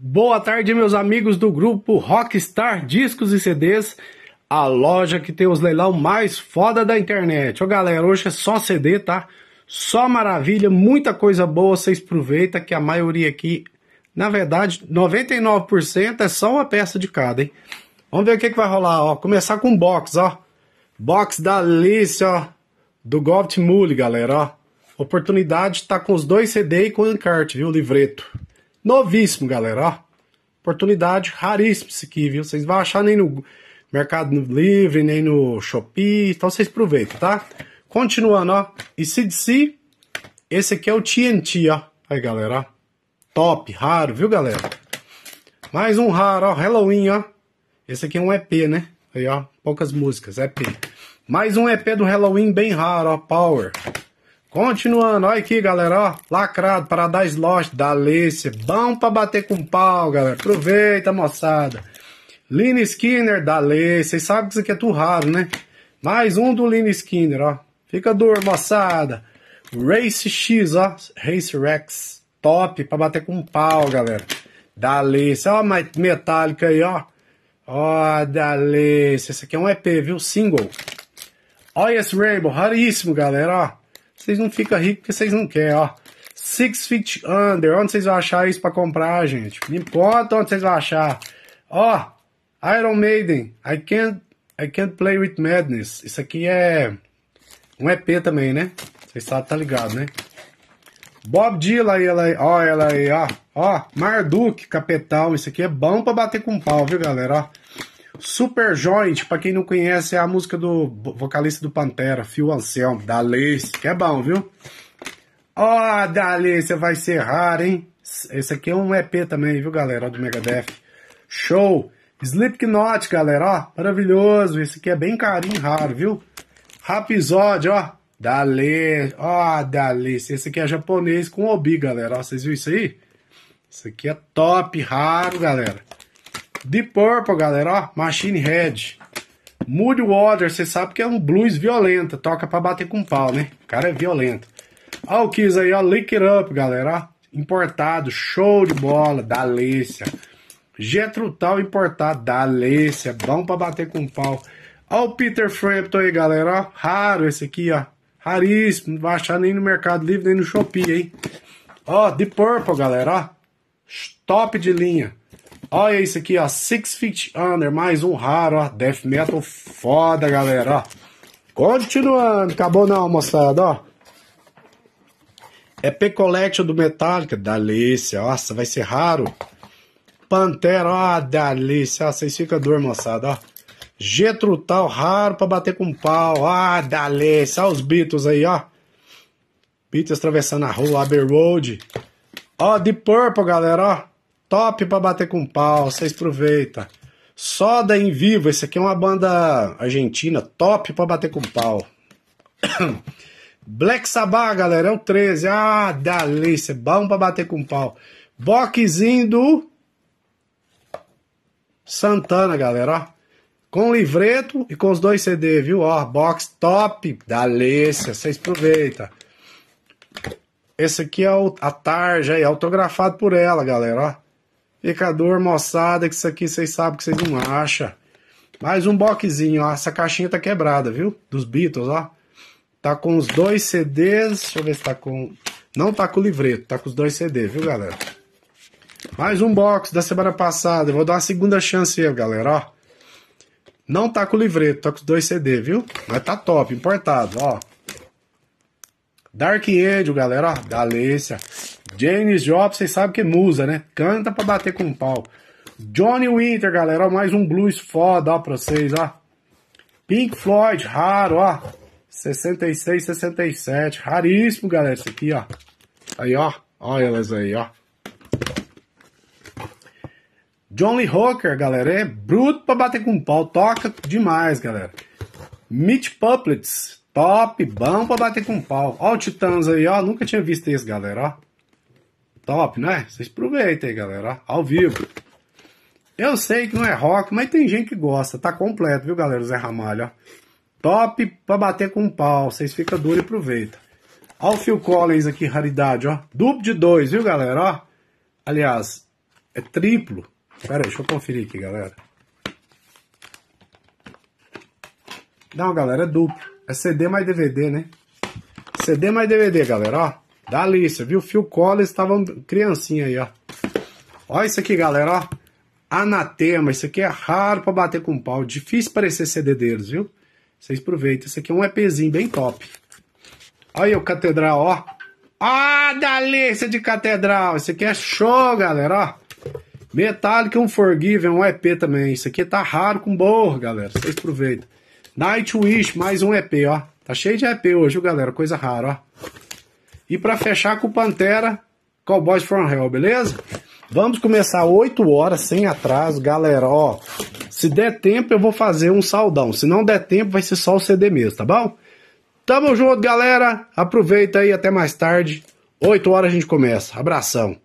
Boa tarde, meus amigos do grupo Rockstar Discos e CDs, a loja que tem os leilão mais foda da internet. Ô galera, hoje é só CD, tá? Só maravilha, muita coisa boa, vocês aproveita que a maioria aqui, na verdade, 99% é só uma peça de cada, hein? Vamos ver o que, que vai rolar, ó. Começar com box, ó. Box da Alice, ó. Do Goft Mule, galera, ó. Oportunidade tá com os dois CD e com o encarte, viu? O livreto. Novíssimo, galera, ó. Oportunidade raríssima isso aqui, viu? Vocês vão achar nem no Mercado Livre, nem no Shopee, então vocês aproveitam, tá? Continuando, ó. E CDC, esse aqui é o TNT, ó. Aí, galera, ó. Top, raro, viu, galera? Mais um raro, ó. Halloween, ó. Esse aqui é um EP, né? Aí, ó. Poucas músicas, EP. Mais um EP do Halloween bem raro, ó. Power. Continuando, olha aqui, galera, ó, lacrado, Paradise Lost, da Alice, bom pra bater com pau, galera, aproveita, moçada. Lina Skinner, da Alice, vocês sabem que isso aqui é turrado, né? Mais um do Lina Skinner, ó, fica duro, moçada. Race X, ó, Race Rex, top pra bater com pau, galera. Da Alice, ó, mais metálica aí, ó. Ó, da Alice, esse aqui é um EP, viu, single. Olha esse Rainbow, raríssimo, galera, ó. Vocês não ficam ricos porque vocês não querem, ó. Six Feet Under, onde vocês vão achar isso para comprar, gente? Me conta onde vocês vão achar. Ó, Iron Maiden, I Can't, I Can't Play With Madness. Isso aqui é um EP também, né? Vocês sabem, tá, tá ligado, né? Bob Dylan, ela aí, ó, ela aí, ó. Ó, Marduk, Capetal, isso aqui é bom pra bater com pau, viu, galera, ó. Superjoint, para quem não conhece, é a música do vocalista do Pantera, Phil Anselmo, da Lace, que é bom, viu? Ó, oh, Dali, você vai ser raro, hein? Esse aqui é um EP também, viu, galera, ó, do Megadeth. Show! Slipknot, galera, ó, maravilhoso. Esse aqui é bem carinho, raro, viu? Rapisode ó, Dali, ó, Dali. Esse aqui é japonês com obi, galera, ó, vocês viram isso aí? Isso aqui é top, raro, galera. Deep Purple, galera, ó, Machine Head. Moody Water, você sabe que é um blues violento, toca para bater com pau, né? O cara é violento. Ó o Kiss aí, ó, Lick It Up, galera, ó. Importado, show de bola, Dalícia. Getrutal importado, Dalícia, bom para bater com pau. Ó o Peter Frampton aí, galera, ó, raro esse aqui, ó. Raríssimo, não vai achar nem no Mercado Livre, nem no Shopee, hein? Ó, de Purple, galera, ó. Top de linha. Olha isso aqui, ó. Six Feet Under, mais um raro, ó. Death Metal foda, galera, ó. Continuando, acabou não, moçada, ó. É P Collection do Metallica, delícia, nossa, vai ser raro. Pantera, ó, delícia, ó, vocês ficam dor, moçada, ó. Getrutal, raro pra bater com pau, ó, Dalícia, ó os Beatles aí, ó. Beatles atravessando a rua, Abbey Road. Ó, de Purple, galera, ó top para bater com pau, vocês aproveita. Soda em vivo, esse aqui é uma banda argentina, top para bater com pau. Black Sabbath, galera, é o 13. Ah, delícia, bom para bater com pau. Boxzinho do Santana, galera, ó. Com livreto e com os dois CD, viu? Ó, box top, delícia, vocês aproveita. Esse aqui é o, a tarja aí, autografado por ela, galera, ó. Pecador, moçada, que isso aqui vocês sabem que vocês não acham. Mais um boxzinho ó. Essa caixinha tá quebrada, viu? Dos Beatles, ó. Tá com os dois CDs. Deixa eu ver se tá com. Não tá com o livreto, tá com os dois CDs, viu, galera? Mais um box da semana passada. Eu vou dar uma segunda chance aí, galera, ó. Não tá com o livreto, tá com os dois CDs, viu? Mas tá top, importado, ó. Dark Angel, galera, ó. Galência. James Joplin, vocês sabem que é musa, né? Canta pra bater com pau. Johnny Winter, galera, ó, mais um blues foda, ó, pra vocês, ó. Pink Floyd, raro, ó. 66, 67. Raríssimo, galera, isso aqui, ó. Aí, ó. Olha elas aí, ó. Johnny Hooker, galera, é bruto pra bater com pau. Toca demais, galera. Mitch Puppets, top, bom pra bater com pau. Ó o Titãs aí, ó. Nunca tinha visto esse, galera, ó top, né? Vocês aproveitem aí, galera, ó, ao vivo. Eu sei que não é rock, mas tem gente que gosta. Tá completo, viu, galera? O Zé Ramalho, ó. Top pra bater com um pau. Vocês ficam duro e aproveitam. Ó o Phil Collins aqui, raridade, ó. Duplo de dois, viu, galera? Ó. Aliás, é triplo. Pera aí, deixa eu conferir aqui, galera. Não, galera, é duplo. É CD mais DVD, né? CD mais DVD, galera, ó da Alicia, viu? Phil Collins estava criancinha aí, ó. Olha isso aqui, galera, ó. Anatema, isso aqui é raro para bater com pau, difícil parecer CD deles, viu? Vocês aproveitam, isso aqui é um EPzinho bem top. Olha aí o Catedral, ó. Ah, Dalícia de Catedral, isso aqui é show, galera, ó. Metallica Unforgiven, um EP também, isso aqui tá raro com borra, galera, vocês aproveitam. Nightwish, mais um EP, ó. Tá cheio de EP hoje, viu, galera, coisa rara, ó. E para fechar com Pantera, Cowboys from Hell, beleza? Vamos começar 8 horas, sem atraso, galera. Ó, se der tempo, eu vou fazer um saudão. Se não der tempo, vai ser só o CD mesmo, tá bom? Tamo junto, galera. Aproveita aí, até mais tarde. 8 horas a gente começa. Abração.